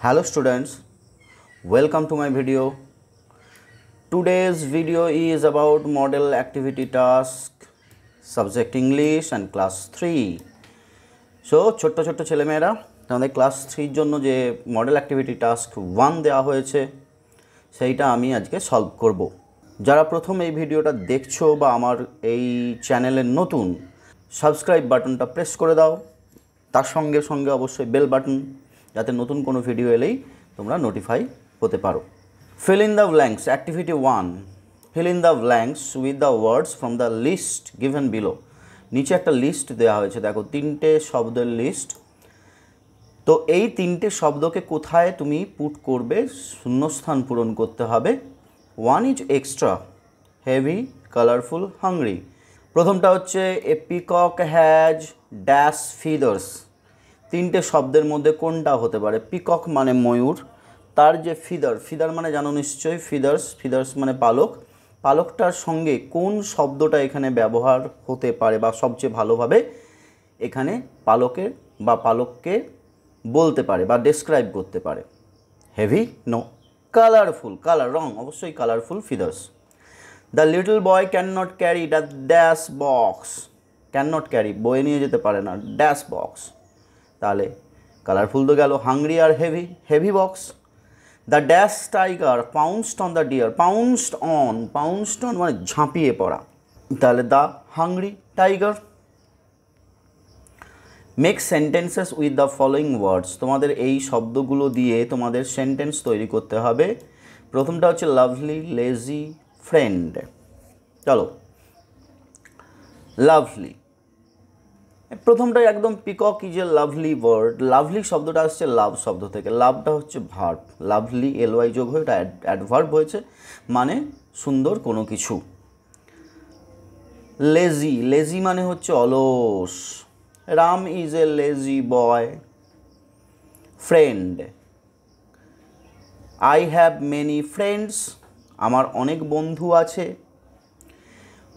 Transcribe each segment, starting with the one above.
hello students welcome to my video today's video is about model activity task subject english and class 3 so ছোট ছোট ছেলেমেয়েরা তোমাদের class থ্রির জন্য যে মডেল অ্যাক্টিভিটি টাস্ক ওয়ান দেওয়া হয়েছে সেইটা আমি আজকে সলভ করব যারা প্রথম এই ভিডিওটা দেখছো বা আমার এই চ্যানেলের নতুন সাবস্ক্রাইব বাটনটা প্রেস করে দাও তার সঙ্গে সঙ্গে অবশ্যই বেল বাটন যাতে নতুন কোনো ভিডিও এলেই তোমরা নোটিফাই হতে পারো fill in the blanks activity one fill in the blanks with the words from the list given below নিচে একটা লিস্ট দেওয়া হয়েছে দেখো তিনটে শব্দের লিস্ট তো এই তিনটে শব্দকে কোথায় তুমি পুট করবে শূন্যস্থান পূরণ করতে হবে one is extra heavy colourful hungry প্রথমটা হচ্ছে a peacock has dash feathers তিনটে শব্দের মধ্যে কোনটা হতে পারে পিকক মানে ময়ূর তার যে ফিদার ফিদার মানে জানো নিশ্চয়ই ফিদার্স ফিদার্স মানে পালক পালকটার সঙ্গে কোন শব্দটা এখানে ব্যবহার হতে পারে বা সবচেয়ে ভালোভাবে এখানে পালকের বা পালককে বলতে পারে বা ডেসক্রাইব করতে পারে হেভি নো কালারফুল কালার রং অবশ্যই colourful feathers the little boy can not carry the dash box can not carry বয়ে নিয়ে যেতে পারে না ড্যাশ বক্স তাহলে কালারফুল তো গেল হাংরি আর heavy heavy box the dash tiger pounced on the deer pounced on pounced on মানে ঝাঁপিয়ে পড়া তাহলে the hungry tiger make sentences with the following words তোমাদের এই শব্দগুলো দিয়ে তোমাদের সেন্টেন্স তৈরি করতে হবে প্রথমটা হচ্ছে লাভলি লেজি ফ্রেন্ড চলো লাভলি প্রথমটা একদম peacock is a lovely word lovely শব্দটা আসছে লাভ শব্দ থেকে লাভটা হচ্ছে ভার্ব লাভলি এলওয়াই যোগ হয়ে ওটা অ্যাডভার্ব হয়েছে মানে সুন্দর কোনো কিছু লেজি লেজি মানে হচ্ছে অলস Ram is a lazy boy friend I have many friends আমার অনেক বন্ধু আছে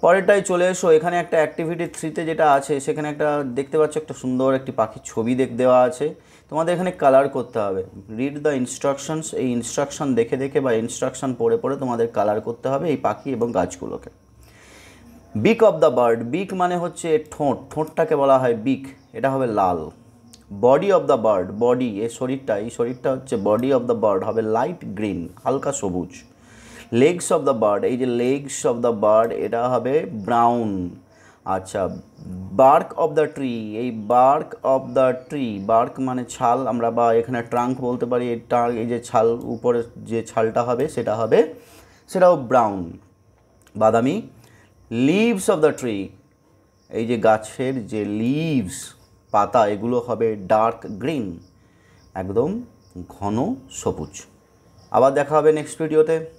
পরেরটাই চলে এসো এখানে একটা অ্যাক্টিভিটি থ্রিতে যেটা আছে সেখানে একটা দেখতে পাচ্ছ একটা সুন্দর একটি পাখির ছবি দেখ দেওয়া আছে তোমাদের এখানে কালার করতে হবে রিড দ্য ইনস্ট্রাকশনস এই ইনস্ট্রাকশন দেখে দেখে বা ইনস্ট্রাকশন পড়ে পড়ে তোমাদের কালার করতে হবে এই পাখি এবং গাছগুলোকে বিক অফ দ্য বার্ড বিক মানে হচ্ছে ঠোঁট ঠোঁটটাকে বলা হয় বিক এটা হবে লাল body of the bird body এ শরীরটা এই শরীরটা হচ্ছে বডি অফ দ্য বার্ড হবে লাইট গ্রিন হালকা সবুজ লেগস অফ দ্য বার্ড এই যে লেগস অফ দ্য বার্ড এটা হবে ব্রাউন আচ্ছা বার্ক অফ দ্য ট্রি এই bark of the tree bark মানে ছাল আমরা বা এখানে ট্রাঙ্ক বলতে পারি এই ট্রাঙ্ক এই যে ছাল উপরে যে ছালটা হবে সেটা হবে সেটাও ব্রাউন বাদামি লিভস অফ দ্য ট্রি এই যে গাছের যে লিভস পাতা এগুলো হবে ডার্ক গ্রিন একদম ঘন সবুজ আবার দেখা হবে নেক্সট ভিডিওতে